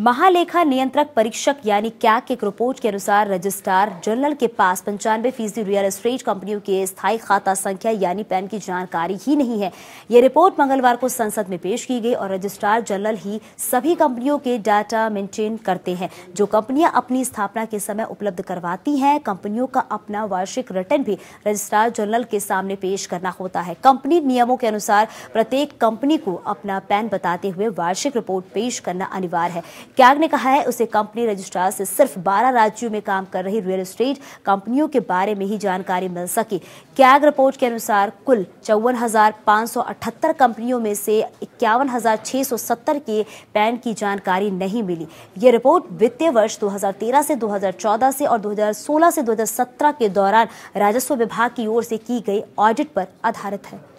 महालेखा नियंत्रक परीक्षक यानी कैक एक रिपोर्ट के अनुसार रजिस्ट्रार जनरल के पास पंचानवे फीसदी रियल एस्टेट कंपनियों के स्थायी खाता संख्या यानी पैन की जानकारी ही नहीं है ये रिपोर्ट मंगलवार को संसद में पेश की गई और रजिस्ट्रार जनरल ही सभी कंपनियों के डाटा मेंटेन करते हैं जो कंपनियां अपनी स्थापना के समय उपलब्ध करवाती हैं कंपनियों का अपना वार्षिक रिटर्न भी रजिस्ट्रार जनरल के सामने पेश करना होता है कंपनी नियमों के अनुसार प्रत्येक कंपनी को अपना पैन बताते हुए वार्षिक रिपोर्ट पेश करना अनिवार्य है कैग ने कहा है उसे कंपनी रजिस्ट्रार से सिर्फ 12 राज्यों में काम कर रही रियल एस्टेट कंपनियों के बारे में ही जानकारी मिल सकी कैग रिपोर्ट के अनुसार कुल चौवन कंपनियों में से इक्यावन के पैन की जानकारी नहीं मिली ये रिपोर्ट वित्तीय वर्ष 2013 से 2014 से और 2016 से 2017 के दौरान राजस्व विभाग की ओर से की गई ऑडिट पर आधारित है